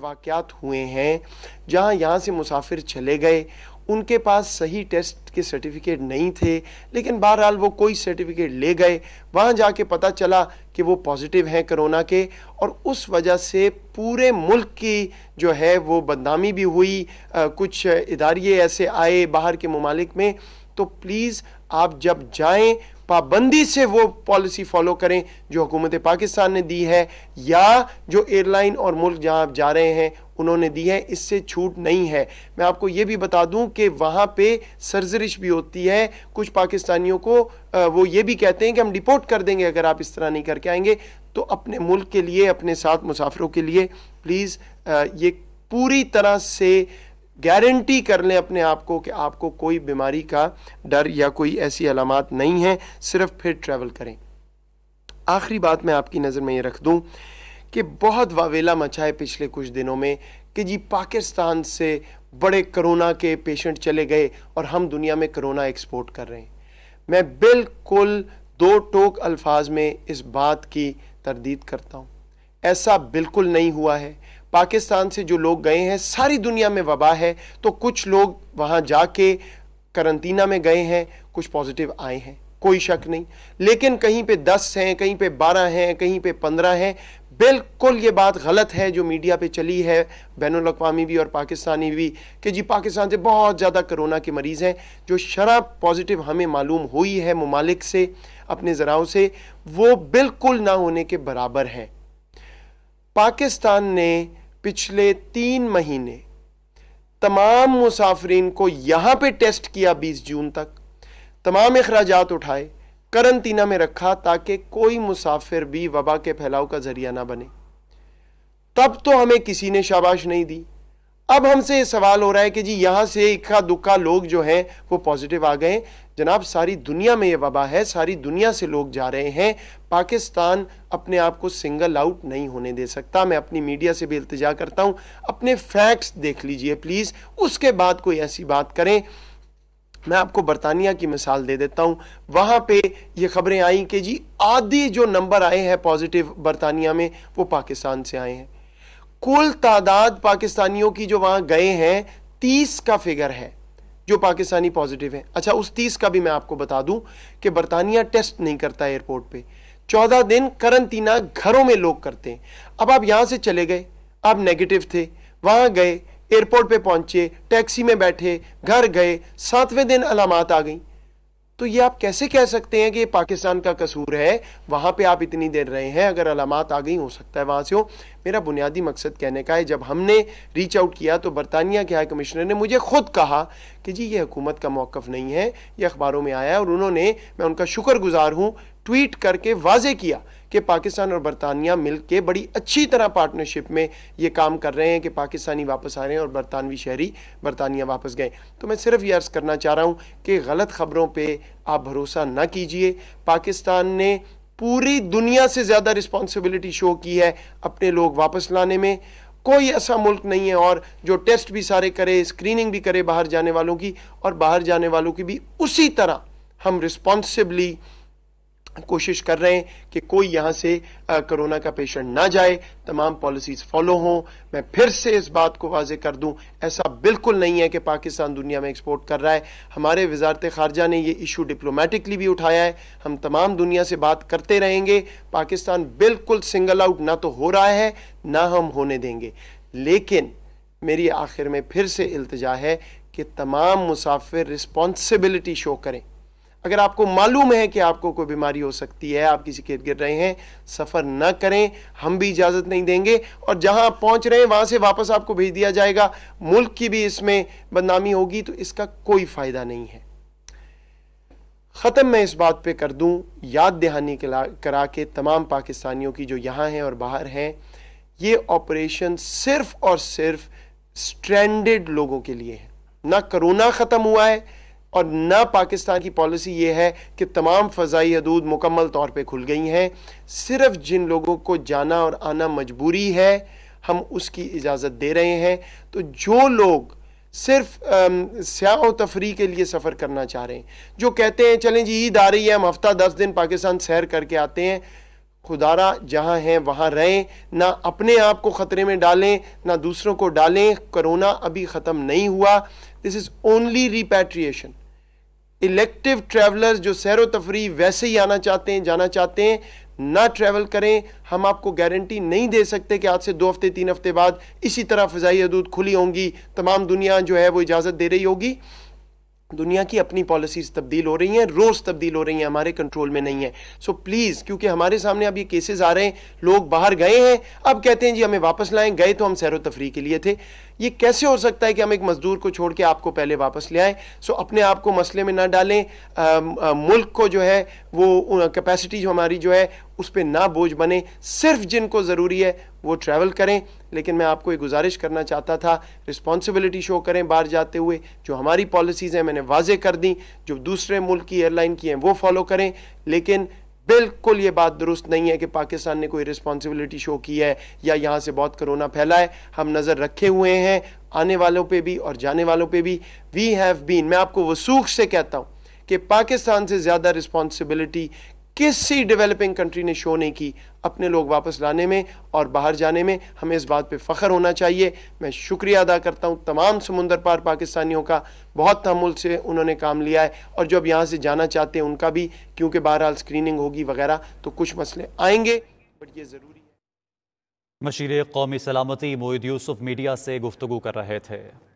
वाक़ात हुए हैं जहां यहां से मुसाफिर चले गए उनके पास सही टेस्ट के सर्टिफिकेट नहीं थे लेकिन बहरहाल वो कोई सर्टिफिकेट ले गए वहां जाके पता चला कि वो पॉजिटिव हैं कोरोना के और उस वजह से पूरे मुल्क की जो है वो बदनामी भी हुई आ, कुछ इदारे ऐसे आए बाहर के ममालिक में तो प्लीज़ आप जब जाएँ पाबंदी से वो पॉलिसी फॉलो करें जो हुकूमत पाकिस्तान ने दी है या जो एयरलाइन और मुल्क जहाँ आप जा रहे हैं उन्होंने दी है इससे छूट नहीं है मैं आपको ये भी बता दूं कि वहाँ पे सरजरिश भी होती है कुछ पाकिस्तानियों को वो ये भी कहते हैं कि हम डिपोर्ट कर देंगे अगर आप इस तरह नहीं करके आएंगे तो अपने मुल्क के लिए अपने साथ मुसाफिरों के लिए प्लीज़ ये पूरी तरह से गारंटी कर लें अपने आप को कि आपको कोई बीमारी का डर या कोई ऐसी अलामत नहीं है सिर्फ फिर ट्रैवल करें आखिरी बात मैं आपकी नज़र में ये रख दूँ कि बहुत वावेला मचा है पिछले कुछ दिनों में कि जी पाकिस्तान से बड़े करोना के पेशेंट चले गए और हम दुनिया में करोना एक्सपोर्ट कर रहे हैं मैं बिल्कुल दो टोक अल्फाज में इस बात की तरदीद करता हूँ ऐसा बिल्कुल नहीं हुआ है पाकिस्तान से जो लोग गए हैं सारी दुनिया में वबा है तो कुछ लोग वहाँ जाके करंतना में गए हैं कुछ पॉजिटिव आए हैं कोई शक नहीं लेकिन कहीं पे दस हैं कहीं पे बारह हैं कहीं पे पंद्रह हैं बिल्कुल ये बात गलत है जो मीडिया पे चली है बैन अवी भी और पाकिस्तानी भी कि जी पाकिस्तान से बहुत ज़्यादा कोरोना के मरीज़ हैं जो शराब पॉजिटिव हमें मालूम हुई है ममालिक से अपने ज़राओं से वो बिल्कुल ना होने के बराबर हैं पाकिस्तान ने पिछले तीन महीने तमाम मुसाफरीन को यहाँ पे टेस्ट किया 20 जून तक तमाम अखराज उठाए करंतना में रखा ताकि कोई मुसाफिर भी वबा के फैलाव का जरिया ना बने तब तो हमें किसी ने शाबाश नहीं दी अब हमसे सवाल हो रहा है कि जी यहाँ से इक्का दुक्का लोग जो हैं वो पॉजिटिव आ गए जनाब सारी दुनिया में ये वबा है सारी दुनिया से लोग जा रहे हैं पाकिस्तान अपने आप को सिंगल आउट नहीं होने दे सकता मैं अपनी मीडिया से भी इल्तजा करता हूँ अपने फैक्ट्स देख लीजिए प्लीज़ उसके बाद कोई ऐसी बात करें मैं आपको बरतानिया की मिसाल दे देता हूँ वहाँ पे ये खबरें आई कि जी आधे जो नंबर आए हैं पॉजिटिव बरतानिया में वो पाकिस्तान से आए हैं कुल तादाद पाकिस्तानियों की जो वहाँ गए हैं तीस का फिगर है जो पाकिस्तानी पॉजिटिव हैं अच्छा उस तीस का भी मैं आपको बता दूं कि बरतानिया टेस्ट नहीं करता एयरपोर्ट पे चौदह दिन करंतना घरों में लोग करते हैं अब आप यहाँ से चले गए आप नेगेटिव थे वहाँ गए एयरपोर्ट पे पहुंचे टैक्सी में बैठे घर गए सातवें दिन अलामत आ गई तो ये आप कैसे कह सकते हैं कि ये पाकिस्तान का कसूर है वहाँ पे आप इतनी देर रहे हैं अगर अलामत आ गई हो सकता है वहाँ से हो मेरा बुनियादी मकसद कहने का है जब हमने रीच आउट किया तो बरतानिया के हाई कमिश्नर ने मुझे खुद कहा कि जी ये हुकूमत का मौक़ नहीं है ये अखबारों में आया है और उन्होंने मैं उनका शुक्रगुजार हूँ ट्वीट करके वाजे किया कि पाकिस्तान और बरतानिया मिल के बड़ी अच्छी तरह पार्टनरशिप में ये काम कर रहे हैं कि पाकिस्तानी वापस आ रहे हैं और बरतानवी शहरी बरतानिया वापस गए तो मैं सिर्फ ये अर्ज़ करना चाह रहा हूँ कि गलत ख़बरों पर आप भरोसा ना कीजिए पाकिस्तान ने पूरी दुनिया से ज़्यादा रिस्पॉन्सिबिलिटी शो की है अपने लोग वापस लाने में कोई ऐसा मुल्क नहीं है और जो टेस्ट भी सारे करे स्क्रीनिंग भी करे बाहर जाने वालों की और बाहर जाने वालों की भी उसी तरह हम रिस्पॉन्सिबली कोशिश कर रहे हैं कि कोई यहां से कोरोना का पेशेंट ना जाए तमाम पॉलिसीज फॉलो हों मैं फिर से इस बात को वाजे कर दूं ऐसा बिल्कुल नहीं है कि पाकिस्तान दुनिया में एक्सपोर्ट कर रहा है हमारे वजारत खारजा ने ये इशू डिप्लोमेटिकली भी उठाया है हम तमाम दुनिया से बात करते रहेंगे पाकिस्तान बिल्कुल सिंगल आउट ना तो हो रहा है ना हम होने देंगे लेकिन मेरी आखिर में फिर से इल्तजा है कि तमाम मुसाफिर रिस्पॉन्सिबिलिटी शो करें अगर आपको मालूम है कि आपको कोई बीमारी हो सकती है आप किसी के गिर रहे हैं सफ़र न करें हम भी इजाज़त नहीं देंगे और जहां आप पहुंच रहे हैं वहां से वापस आपको भेज दिया जाएगा मुल्क की भी इसमें बदनामी होगी तो इसका कोई फ़ायदा नहीं है ख़त्म मैं इस बात पे कर दूं याद दहानी करा के तमाम पाकिस्तानियों की जो यहाँ हैं और बाहर हैं ये ऑपरेशन सिर्फ और सिर्फ स्ट्रैंडेड लोगों के लिए है ना कोरोना ख़त्म हुआ है और न पाकिस्तान की पॉलिसी ये है कि तमाम फ़जाई हदूद मुकम्मल तौर पर खुल गई हैं सिर्फ जिन लोगों को जाना और आना मजबूरी है हम उसकी इजाज़त दे रहे हैं तो जो लोग सिर्फ सयाह तफरी के लिए सफ़र करना चाह रहे हैं जो कहते हैं चलें जी ईद आ रही है हम हफ्ता दस दिन पाकिस्तान सैर करके आते हैं खुदारा जहाँ हैं वहाँ रहें ना अपने आप को ख़तरे में डालें ना दूसरों को डालें करोना अभी ख़त्म नहीं हुआ this is only repatriation elective travellers जो सैर तफरी वैसे ही आना चाहते हैं जाना चाहते हैं ना ट्रैवल करें हम आपको गारंटी नहीं दे सकते कि आज से दो हफ्ते तीन हफ्ते बाद इसी तरह फ़जाई हदूद खुली होंगी तमाम दुनिया जो है वो इजाज़त दे रही होगी दुनिया की अपनी पॉलिसीज तब्दील हो रही हैं रोज़ तब्दील हो रही हैं हमारे कंट्रोल में नहीं है सो so, प्लीज़ क्योंकि हमारे सामने अब ये केसेस आ रहे हैं लोग बाहर गए हैं अब कहते हैं जी हमें वापस लाएं गए तो हम सैर तफरी के लिए थे ये कैसे हो सकता है कि हम एक मज़दूर को छोड़ के आपको पहले वापस ले आएँ सो so, अपने आप को मसले में ना डालें आ, आ, मुल्क को जो है वो कैपेसिटी हमारी जो है उस पर ना बोझ बने सिर्फ जिनको ज़रूरी है वो ट्रैवल करें लेकिन मैं आपको एक गुजारिश करना चाहता था रिस्पॉन्सिबिलिटी शो करें बाहर जाते हुए जो हमारी पॉलिसीज़ हैं मैंने वाजे कर दी जो दूसरे मुल्क की एयरलाइन की हैं वो फॉलो करें लेकिन बिल्कुल ये बात दुरुस्त नहीं है कि पाकिस्तान ने कोई रिस्पॉन्सिबिलिटी शो की है या यहाँ से बहुत कोरोना फैला है हम नज़र रखे हुए हैं आने वालों पे भी और जाने वालों पे भी वी हैव बीन मैं आपको वसूख से कहता हूँ कि पाकिस्तान से ज़्यादा रिस्पॉन्सिबिलिटी किसी डेवलपिंग कंट्री ने शो नहीं की अपने लोग वापस लाने में और बाहर जाने में हमें इस बात पे फ़ख्र होना चाहिए मैं शुक्रिया अदा करता हूँ तमाम समुंदर पार पाकिस्तानियों का बहुत तहमुल से उन्होंने काम लिया है और जो अब यहाँ से जाना चाहते हैं उनका भी क्योंकि बहरहाल स्क्रीनिंग होगी वगैरह तो कुछ मसले आएंगे बट ये ज़रूरी है मशीर कौमी सलामती मोहद यूसुफ मीडिया से गुफ्तु कर रहे थे